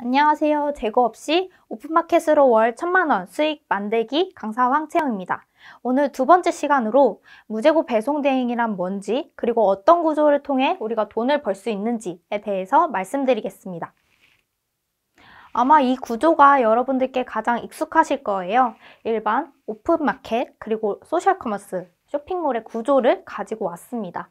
안녕하세요. 재고 없이 오픈마켓으로 월 천만원 수익 만들기 강사 황채영입니다. 오늘 두 번째 시간으로 무재고 배송 대행이란 뭔지 그리고 어떤 구조를 통해 우리가 돈을 벌 수 있는지에 대해서 말씀드리겠습니다. 아마 이 구조가 여러분들께 가장 익숙하실 거예요. 일반 오픈마켓 그리고 소셜커머스 쇼핑몰의 구조를 가지고 왔습니다.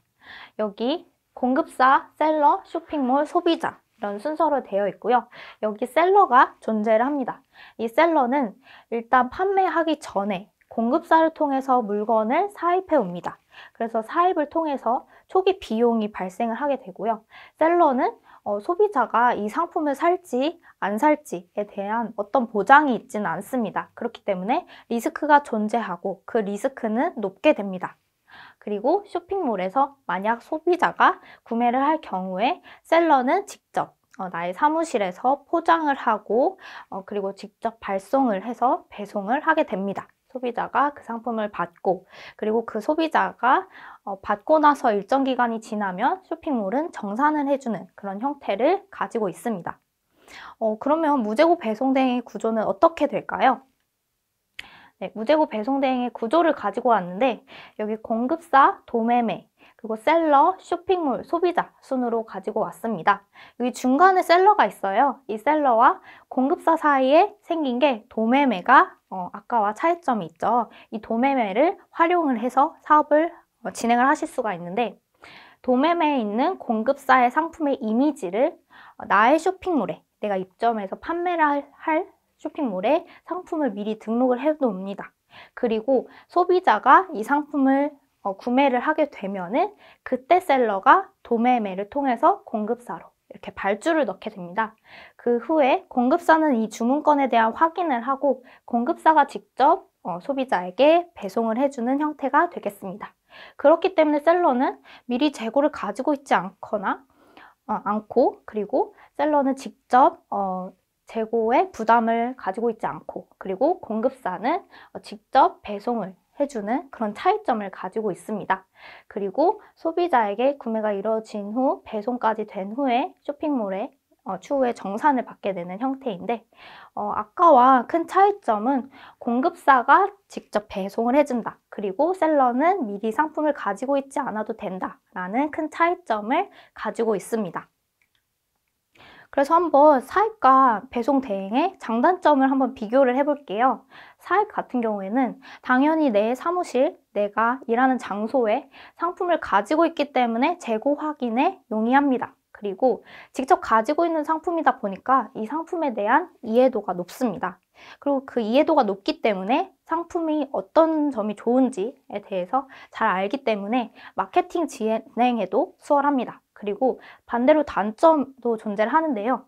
여기 공급사, 셀러, 쇼핑몰, 소비자 이런 순서로 되어 있고요. 여기 셀러가 존재를 합니다. 이 셀러는 일단 판매하기 전에 공급사를 통해서 물건을 사입해 옵니다. 그래서 사입을 통해서 초기 비용이 발생을 하게 되고요. 셀러는 어, 소비자가 이 상품을 살지 안 살지에 대한 어떤 보장이 있지는 않습니다. 그렇기 때문에 리스크가 존재하고 그 리스크는 높게 됩니다. 그리고 쇼핑몰에서 만약 소비자가 구매를 할 경우에 셀러는 직접 어, 나의 사무실에서 포장을 하고 어, 그리고 직접 발송을 해서 배송을 하게 됩니다. 소비자가 그 상품을 받고 그리고 그 소비자가 어, 받고 나서 일정 기간이 지나면 쇼핑몰은 정산을 해주는 그런 형태를 가지고 있습니다. 어, 그러면 무재고 배송등의 구조는 어떻게 될까요? 네, 무재고 배송 대행의 구조를 가지고 왔는데 여기 공급사, 도매매, 그리고 셀러, 쇼핑몰, 소비자 순으로 가지고 왔습니다. 여기 중간에 셀러가 있어요. 이 셀러와 공급사 사이에 생긴 게 도매매가 어, 아까와 차이점이 있죠. 이 도매매를 활용을 해서 사업을 어, 진행을 하실 수가 있는데 도매매에 있는 공급사의 상품의 이미지를 어, 나의 쇼핑몰에 내가 입점해서 판매를 할 쇼핑몰에 상품을 미리 등록을 해놓습니다. 그리고 소비자가 이 상품을 어, 구매를 하게 되면은 그때 셀러가 도매매를 통해서 공급사로 이렇게 발주를 넣게 됩니다. 그 후에 공급사는 이 주문건에 대한 확인을 하고 공급사가 직접 어, 소비자에게 배송을 해주는 형태가 되겠습니다. 그렇기 때문에 셀러는 미리 재고를 가지고 있지 않거나 어, 않고 그리고 셀러는 직접 어, 재고에 부담을 가지고 있지 않고 그리고 공급사는 어, 직접 배송을 해주는 그런 차이점을 가지고 있습니다. 그리고 소비자에게 구매가 이루어진 후 배송까지 된 후에 쇼핑몰에 어, 추후에 정산을 받게 되는 형태인데 어, 아까와 큰 차이점은 공급사가 직접 배송을 해준다 그리고 셀러는 미리 상품을 가지고 있지 않아도 된다 라는 큰 차이점을 가지고 있습니다. 그래서 한번 사익과 배송 대행의 장단점을 한번 비교를 해볼게요. 사익 같은 경우에는 당연히 내 사무실, 내가 일하는 장소에 상품을 가지고 있기 때문에 재고 확인에 용이합니다. 그리고 직접 가지고 있는 상품이다 보니까 이 상품에 대한 이해도가 높습니다. 그리고 그 이해도가 높기 때문에 상품이 어떤 점이 좋은지에 대해서 잘 알기 때문에 마케팅 진행에도 수월합니다. 그리고 반대로 단점도 존재를 하는데요.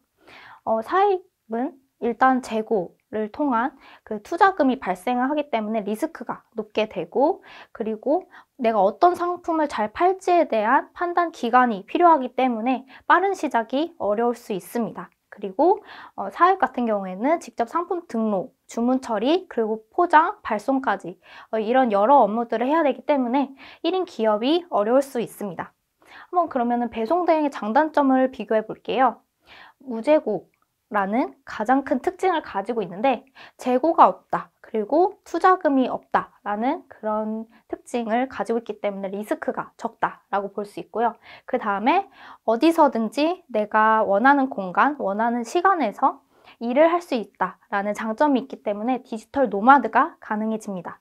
어, 사익은 일단 재고를 통한 그 투자금이 발생하기 때문에 리스크가 높게 되고 그리고 내가 어떤 상품을 잘 팔지에 대한 판단 기간이 필요하기 때문에 빠른 시작이 어려울 수 있습니다. 그리고 어, 사익 같은 경우에는 직접 상품 등록, 주문 처리, 그리고 포장, 발송까지 어, 이런 여러 업무들을 해야 되기 때문에 1인 기업이 어려울 수 있습니다. 한번 그러면 배송 대행의 장단점을 비교해 볼게요. 무재고라는 가장 큰 특징을 가지고 있는데 재고가 없다. 그리고 투자금이 없다라는 그런 특징을 가지고 있기 때문에 리스크가 적다라고 볼 수 있고요. 그 다음에 어디서든지 내가 원하는 공간, 원하는 시간에서 일을 할 수 있다라는 장점이 있기 때문에 디지털 노마드가 가능해집니다.